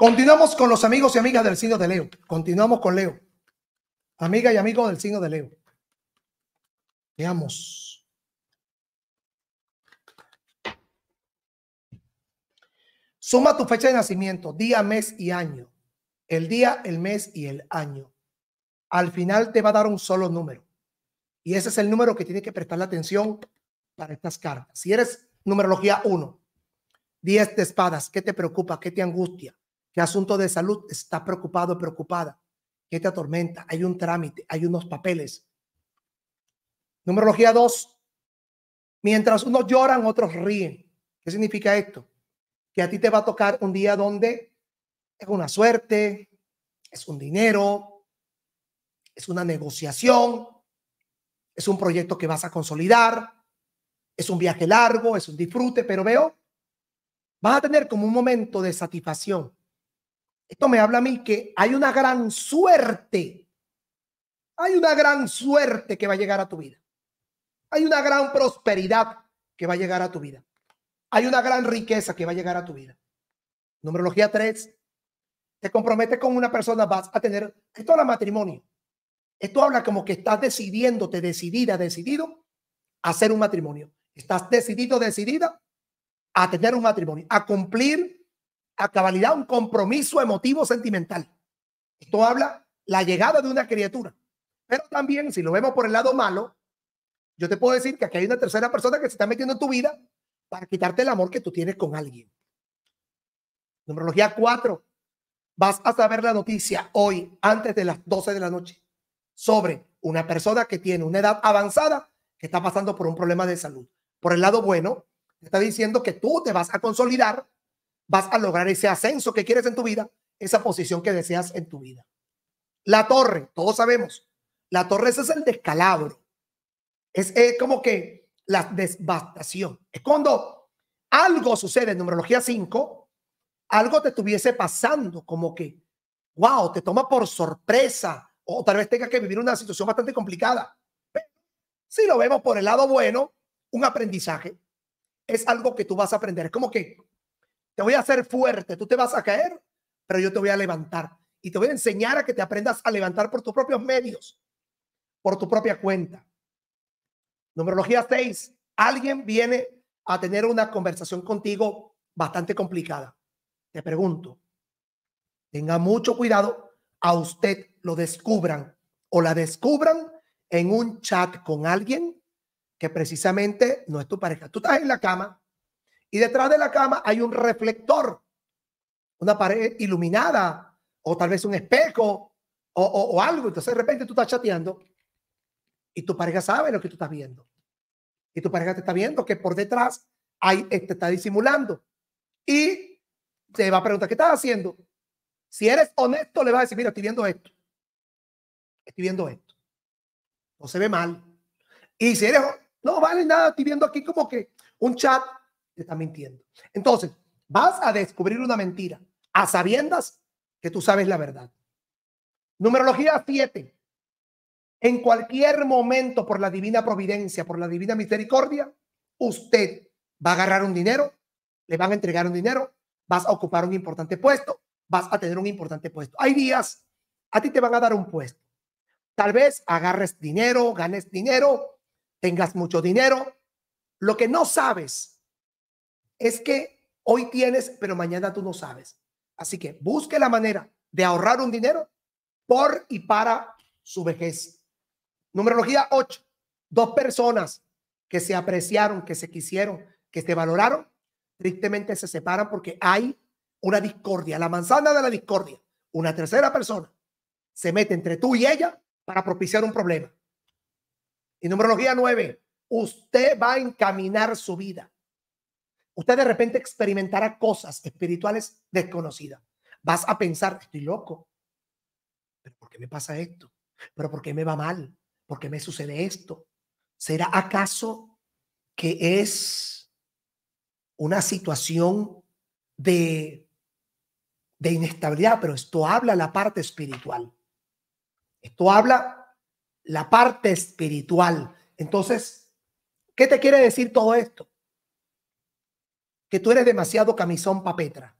Continuamos con los amigos y amigas del signo de Leo. Continuamos con Leo. Amiga y amigo del signo de Leo. Veamos. Suma tu fecha de nacimiento, día, mes y año. El día, el mes y el año. Al final te va a dar un solo número. Y ese es el número que tiene que la atención para estas cartas. Si eres numerología 1, 10 de espadas, ¿qué te preocupa? ¿Qué te angustia? qué asunto de salud está preocupado, preocupada, qué te atormenta, hay un trámite, hay unos papeles. Numerología 2. Mientras unos lloran, otros ríen. ¿Qué significa esto? Que a ti te va a tocar un día donde es una suerte, es un dinero, es una negociación, es un proyecto que vas a consolidar, es un viaje largo, es un disfrute, pero veo, vas a tener como un momento de satisfacción, esto me habla a mí que hay una gran suerte. Hay una gran suerte que va a llegar a tu vida. Hay una gran prosperidad que va a llegar a tu vida. Hay una gran riqueza que va a llegar a tu vida. Numerología 3. Te comprometes con una persona, vas a tener. Esto habla matrimonio. Esto habla como que estás decidiéndote, decidida, decidido a hacer un matrimonio. Estás decidido, decidida a tener un matrimonio, a cumplir a cabalidad un compromiso emotivo sentimental. Esto habla la llegada de una criatura. Pero también, si lo vemos por el lado malo, yo te puedo decir que aquí hay una tercera persona que se está metiendo en tu vida para quitarte el amor que tú tienes con alguien. Numerología 4. Vas a saber la noticia hoy, antes de las 12 de la noche, sobre una persona que tiene una edad avanzada que está pasando por un problema de salud. Por el lado bueno, está diciendo que tú te vas a consolidar vas a lograr ese ascenso que quieres en tu vida, esa posición que deseas en tu vida. La torre, todos sabemos, la torre es el descalabro. Es, como que la devastación. Es cuando algo sucede en numerología 5, algo te estuviese pasando, como que, wow, te toma por sorpresa, o tal vez tengas que vivir una situación bastante complicada. si lo vemos por el lado bueno, un aprendizaje es algo que tú vas a aprender. Es como que te voy a hacer fuerte, tú te vas a caer, pero yo te voy a levantar. Y te voy a enseñar a que te aprendas a levantar por tus propios medios, por tu propia cuenta. Numerología 6. Alguien viene a tener una conversación contigo bastante complicada. Te pregunto, tenga mucho cuidado, a usted lo descubran o la descubran en un chat con alguien que precisamente no es tu pareja. Tú estás en la cama, y detrás de la cama hay un reflector, una pared iluminada o tal vez un espejo o, algo. Entonces de repente tú estás chateando y tu pareja sabe lo que tú estás viendo. Y tu pareja te está viendo que por detrás hay, eh, te está disimulando. Y te va a preguntar, ¿qué estás haciendo? Si eres honesto, le va a decir, mira, estoy viendo esto. Estoy viendo esto. No se ve mal. Y si eres, no vale nada, estoy viendo aquí como que un chat está mintiendo. Entonces, vas a descubrir una mentira a sabiendas que tú sabes la verdad. Numerología 7. En cualquier momento, por la divina providencia, por la divina misericordia, usted va a agarrar un dinero, le van a entregar un dinero, vas a ocupar un importante puesto, vas a tener un importante puesto. Hay días, a ti te van a dar un puesto. Tal vez agarres dinero, ganes dinero, tengas mucho dinero. Lo que no sabes es que hoy tienes, pero mañana tú no sabes. Así que busque la manera de ahorrar un dinero por y para su vejez. Numerología 8. Dos personas que se apreciaron, que se quisieron, que te valoraron, tristemente se separan porque hay una discordia, la manzana de la discordia. Una tercera persona se mete entre tú y ella para propiciar un problema. Y numerología 9. Usted va a encaminar su vida usted de repente experimentará cosas espirituales desconocidas. Vas a pensar, estoy loco. ¿Pero por qué me pasa esto? ¿Pero por qué me va mal? ¿Por qué me sucede esto? ¿Será acaso que es una situación de, de inestabilidad? Pero esto habla la parte espiritual. Esto habla la parte espiritual. Entonces, ¿qué te quiere decir todo esto? que tú eres demasiado camisón Petra.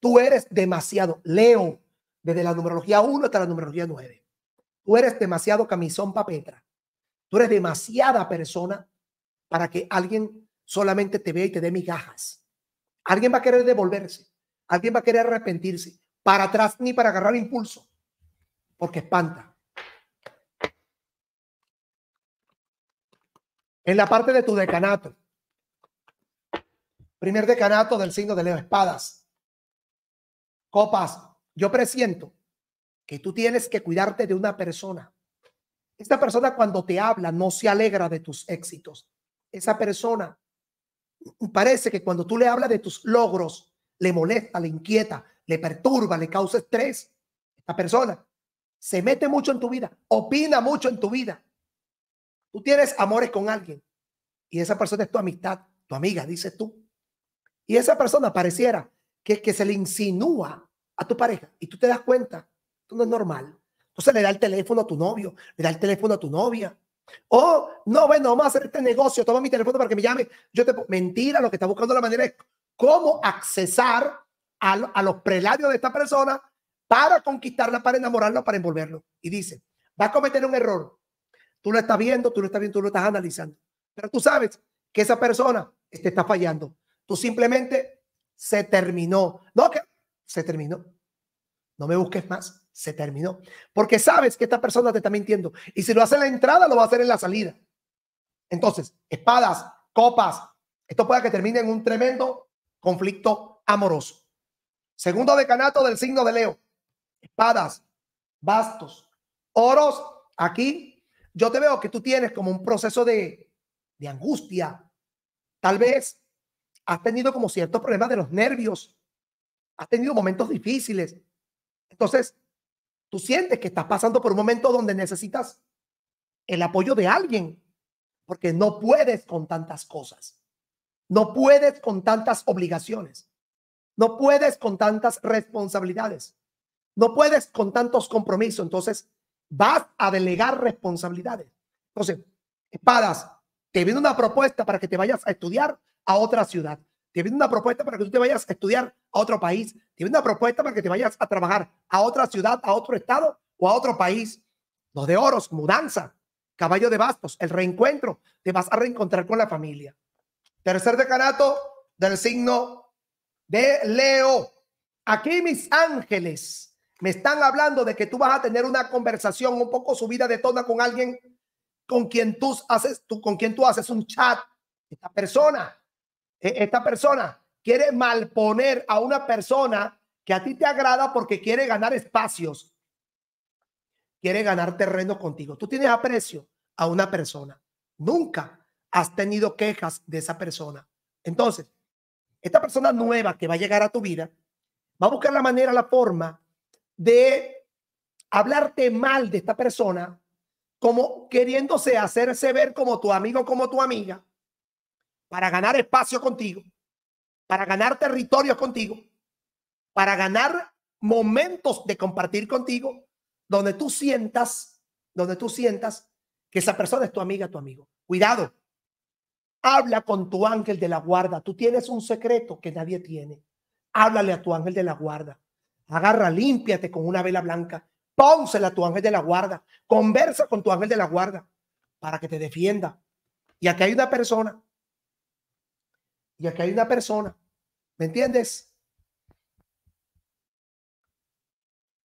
Tú eres demasiado, leo desde la numerología 1 hasta la numerología 9. Tú eres demasiado camisón Petra. Tú eres demasiada persona para que alguien solamente te vea y te dé migajas. Alguien va a querer devolverse. Alguien va a querer arrepentirse. Para atrás ni para agarrar impulso. Porque espanta. En la parte de tu decanato, Primer decanato del signo de Leo Espadas. Copas, yo presiento que tú tienes que cuidarte de una persona. Esta persona cuando te habla no se alegra de tus éxitos. Esa persona parece que cuando tú le hablas de tus logros, le molesta, le inquieta, le perturba, le causa estrés. Esta persona se mete mucho en tu vida, opina mucho en tu vida. Tú tienes amores con alguien y esa persona es tu amistad, tu amiga, dices tú y esa persona pareciera que, que se le insinúa a tu pareja y tú te das cuenta, esto no es normal. Entonces le da el teléfono a tu novio, le da el teléfono a tu novia. O, no, bueno, vamos a hacer este negocio, toma mi teléfono para que me llame. Yo te mentira, lo que está buscando la manera es cómo accesar a, los prelados de esta persona para conquistarla, para enamorarla, para envolverlo. Y dice, va a cometer un error. Tú lo estás viendo, tú lo estás viendo, tú lo estás analizando. Pero tú sabes que esa persona te este, está fallando. Tú simplemente se terminó. No, que se terminó. No me busques más. Se terminó. Porque sabes que esta persona te está mintiendo. Y si lo hace en la entrada, lo va a hacer en la salida. Entonces, espadas, copas. Esto puede que termine en un tremendo conflicto amoroso. Segundo decanato del signo de Leo. Espadas, bastos, oros. Aquí yo te veo que tú tienes como un proceso de, de angustia. Tal vez has tenido como ciertos problemas de los nervios, has tenido momentos difíciles. Entonces, tú sientes que estás pasando por un momento donde necesitas el apoyo de alguien, porque no puedes con tantas cosas, no puedes con tantas obligaciones, no puedes con tantas responsabilidades, no puedes con tantos compromisos. Entonces, vas a delegar responsabilidades. Entonces, espadas, te viene una propuesta para que te vayas a estudiar a otra ciudad. Te una propuesta para que tú te vayas a estudiar a otro país. tiene una propuesta para que te vayas a trabajar a otra ciudad, a otro estado o a otro país. Los de oros, mudanza, caballo de bastos, el reencuentro. Te vas a reencontrar con la familia. Tercer decanato del signo de Leo. Aquí mis ángeles me están hablando de que tú vas a tener una conversación un poco subida de tono con alguien con quien tú haces, con quien tú haces un chat. Esta persona e, esta persona quiere malponer a una persona que a ti te agrada porque quiere ganar espacios, quiere ganar terreno contigo. Tú tienes aprecio a una persona. Nunca has tenido quejas de esa persona. Entonces, esta persona nueva que va a llegar a tu vida va a buscar la manera, la forma de hablarte mal de esta persona, como queriéndose hacerse ver como tu amigo, como tu amiga, para ganar espacio contigo, para ganar territorio contigo, para ganar momentos de compartir contigo, donde tú sientas, donde tú sientas que esa persona es tu amiga, tu amigo. Cuidado. Habla con tu ángel de la guarda. Tú tienes un secreto que nadie tiene. Háblale a tu ángel de la guarda. Agarra, límpiate con una vela blanca. Pónsela a tu ángel de la guarda. Conversa con tu ángel de la guarda para que te defienda. Y aquí hay una persona y aquí hay una persona. ¿Me entiendes?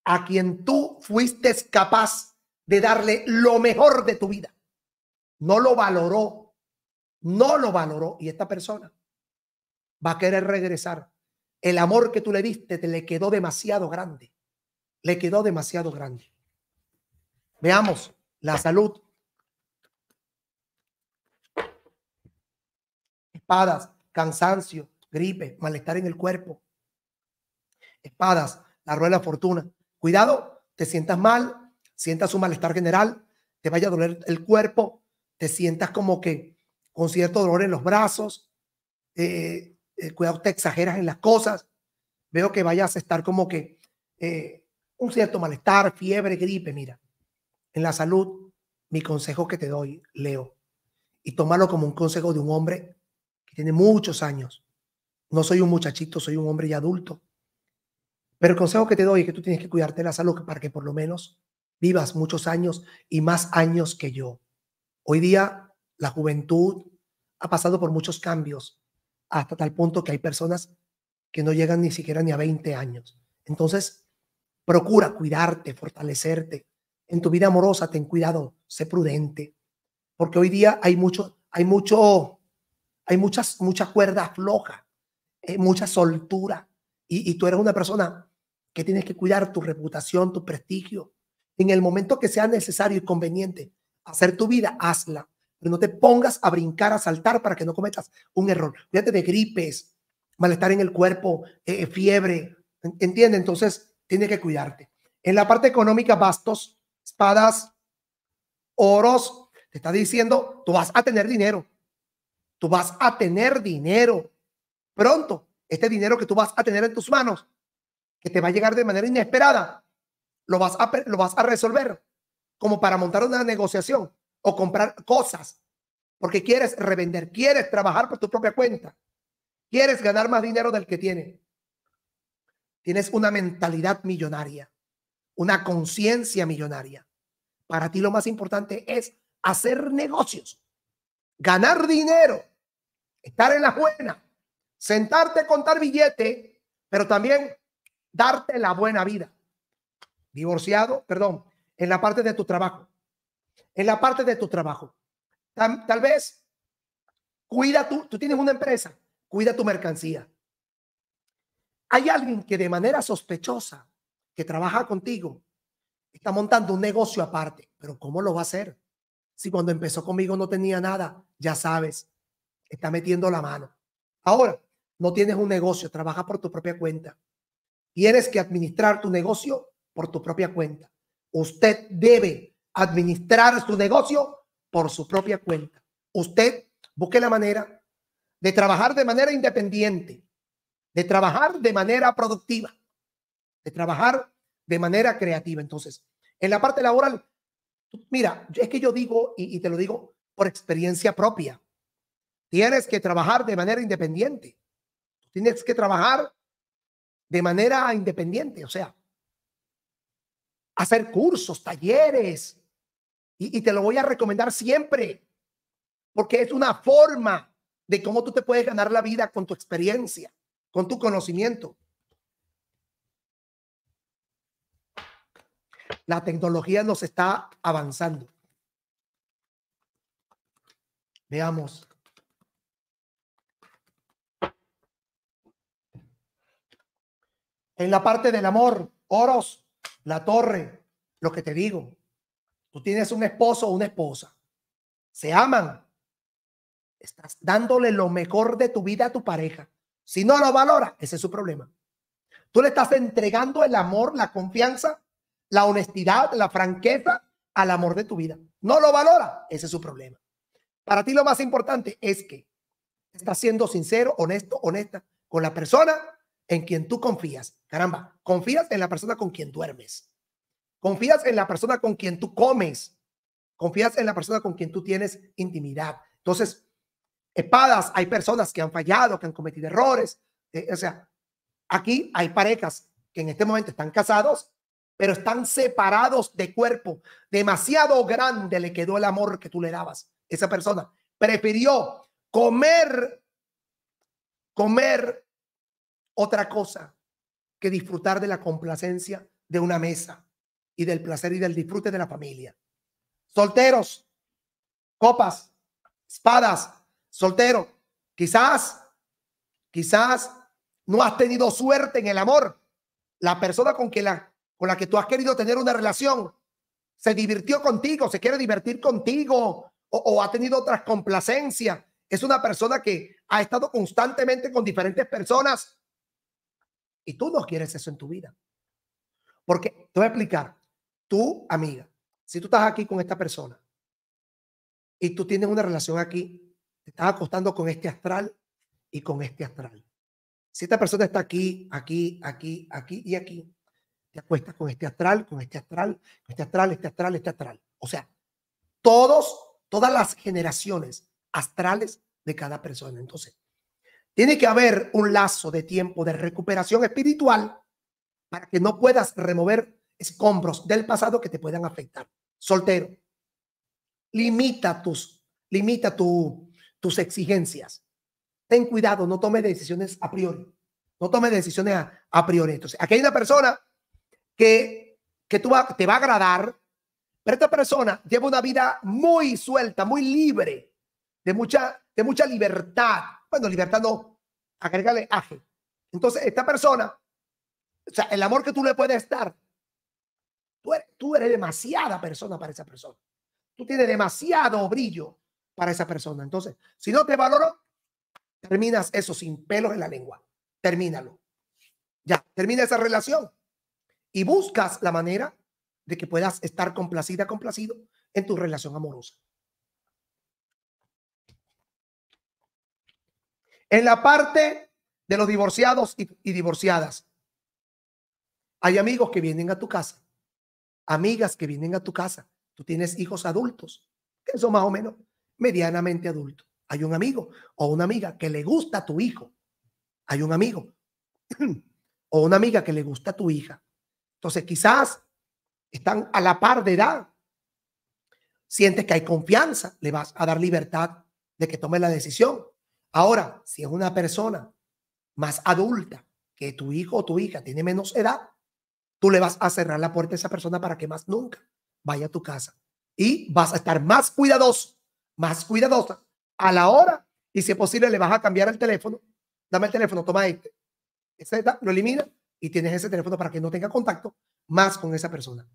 A quien tú fuiste capaz de darle lo mejor de tu vida. No lo valoró. No lo valoró. Y esta persona va a querer regresar. El amor que tú le diste te le quedó demasiado grande. Le quedó demasiado grande. Veamos la salud. Espadas cansancio, gripe, malestar en el cuerpo. Espadas, la rueda de la fortuna. Cuidado, te sientas mal, sientas un malestar general, te vaya a doler el cuerpo, te sientas como que con cierto dolor en los brazos. Eh, eh, cuidado, te exageras en las cosas. Veo que vayas a estar como que eh, un cierto malestar, fiebre, gripe. Mira, en la salud, mi consejo que te doy, Leo, y tómalo como un consejo de un hombre tiene muchos años. No soy un muchachito, soy un hombre ya adulto. Pero el consejo que te doy es que tú tienes que cuidarte la salud para que por lo menos vivas muchos años y más años que yo. Hoy día la juventud ha pasado por muchos cambios hasta tal punto que hay personas que no llegan ni siquiera ni a 20 años. Entonces, procura cuidarte, fortalecerte. En tu vida amorosa ten cuidado, sé prudente, porque hoy día hay mucho hay mucho hay muchas, muchas cuerdas flojas, eh, mucha soltura. Y, tú eres una persona que tienes que cuidar tu reputación, tu prestigio. En el momento que sea necesario y conveniente hacer tu vida, hazla. Pero no te pongas a brincar, a saltar para que no cometas un error. Cuídate de gripes, malestar en el cuerpo, eh, eh, fiebre. Entiende, Entonces, tienes que cuidarte. En la parte económica, bastos, espadas, oros, te está diciendo, tú vas a tener dinero. Tú vas a tener dinero pronto. Este dinero que tú vas a tener en tus manos, que te va a llegar de manera inesperada, lo vas a, lo vas a resolver como para montar una negociación o comprar cosas, porque quieres revender, quieres trabajar por tu propia cuenta, quieres ganar más dinero del que tienes. Tienes una mentalidad millonaria, una conciencia millonaria. Para ti lo más importante es hacer negocios ganar dinero, estar en la buena, sentarte a contar billete, pero también darte la buena vida. Divorciado, perdón, en la parte de tu trabajo. En la parte de tu trabajo. Tal, vez cuida tú, tú tienes una empresa, cuida tu mercancía. Hay alguien que de manera sospechosa que trabaja contigo está montando un negocio aparte, pero ¿cómo lo va a hacer? Si cuando empezó conmigo no tenía nada, ya sabes, está metiendo la mano. Ahora, no tienes un negocio, trabaja por tu propia cuenta. Tienes que administrar tu negocio por tu propia cuenta. Usted debe administrar su negocio por su propia cuenta. Usted busque la manera de trabajar de manera independiente, de trabajar de manera productiva, de trabajar de manera creativa. Entonces, en la parte laboral, Mira, es que yo digo, y, te lo digo por experiencia propia, tienes que trabajar de manera independiente. Tienes que trabajar de manera independiente, o sea, hacer cursos, talleres, y, y, te lo voy a recomendar siempre, porque es una forma de cómo tú te puedes ganar la vida con tu experiencia, con tu conocimiento. La tecnología nos está avanzando. Veamos. En la parte del amor, oros, la torre, lo que te digo. Tú tienes un esposo o una esposa. Se aman. Estás dándole lo mejor de tu vida a tu pareja. Si no lo valora, ese es su problema. Tú le estás entregando el amor, la confianza la honestidad, la franqueza al amor de tu vida. No lo valora, ese es su problema. Para ti lo más importante es que estás siendo sincero, honesto, honesta con la persona en quien tú confías. Caramba, confías en la persona con quien duermes. Confías en la persona con quien tú comes. Confías en la persona con quien tú tienes intimidad. Entonces, espadas, hay personas que han fallado, que han cometido errores. Eh, o sea, aquí hay parejas que en este momento están casados pero están separados de cuerpo. Demasiado grande le quedó el amor que tú le dabas. Esa persona prefirió comer, comer otra cosa que disfrutar de la complacencia de una mesa y del placer y del disfrute de la familia. Solteros, copas, espadas, soltero. Quizás, quizás no has tenido suerte en el amor. La persona con que la la que tú has querido tener una relación, se divirtió contigo, se quiere divertir contigo o, ha tenido otras complacencias. Es una persona que ha estado constantemente con diferentes personas y tú no quieres eso en tu vida. Porque te voy a explicar, tú, amiga, si tú estás aquí con esta persona y tú tienes una relación aquí, te estás acostando con este astral y con este astral. Si esta persona está aquí, aquí, aquí, aquí y aquí, te acuestas con este astral, con este astral, con este astral, este astral, este astral. O sea, todos, todas las generaciones astrales de cada persona. Entonces, tiene que haber un lazo de tiempo de recuperación espiritual para que no puedas remover escombros del pasado que te puedan afectar. Soltero, limita tus, limita tu, tus exigencias. Ten cuidado, no tome decisiones a priori. No tome decisiones a, a priori. Entonces, aquí hay una persona que, que tú te va a agradar, pero esta persona lleva una vida muy suelta, muy libre, de mucha, de mucha libertad. Bueno, libertad no, agrégale aje. Entonces, esta persona, o sea, el amor que tú le puedes dar, tú eres, tú eres demasiada persona para esa persona. Tú tienes demasiado brillo para esa persona. Entonces, si no te valoro, terminas eso sin pelos en la lengua. Termínalo. Ya, termina esa relación y buscas la manera de que puedas estar complacida, complacido en tu relación amorosa. En la parte de los divorciados y, divorciadas, hay amigos que vienen a tu casa, amigas que vienen a tu casa. Tú tienes hijos adultos, que son más o menos medianamente adultos. Hay un amigo o una amiga que le gusta a tu hijo. Hay un amigo o una amiga que le gusta a tu hija. Entonces quizás están a la par de edad. Sientes que hay confianza, le vas a dar libertad de que tome la decisión. Ahora, si es una persona más adulta que tu hijo o tu hija tiene menos edad, tú le vas a cerrar la puerta a esa persona para que más nunca vaya a tu casa. Y vas a estar más cuidadoso, más cuidadosa a la hora y si es posible le vas a cambiar el teléfono. Dame el teléfono, toma este. lo elimina y tienes ese teléfono para que no tenga contacto más con esa persona.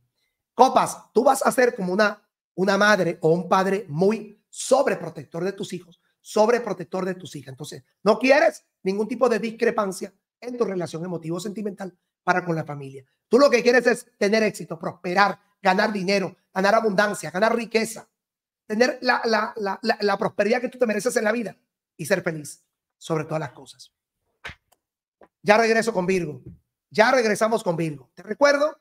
Copas, tú vas a ser como una, una madre o un padre muy sobreprotector de tus hijos, sobreprotector de tus hijas. Entonces, no quieres ningún tipo de discrepancia en tu relación emotivo-sentimental para con la familia. Tú lo que quieres es tener éxito, prosperar, ganar dinero, ganar abundancia, ganar riqueza, tener la, la prosperidad que tú te mereces en la vida y ser feliz sobre todas las cosas. Ya regreso con Virgo. Ya regresamos con Virgo. Te recuerdo,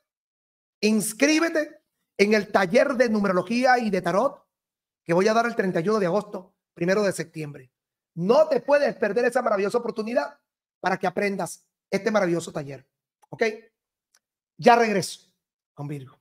inscríbete en el taller de numerología y de tarot que voy a dar el 31 de agosto, primero de septiembre. No te puedes perder esa maravillosa oportunidad para que aprendas este maravilloso taller. ¿Ok? Ya regreso con Virgo.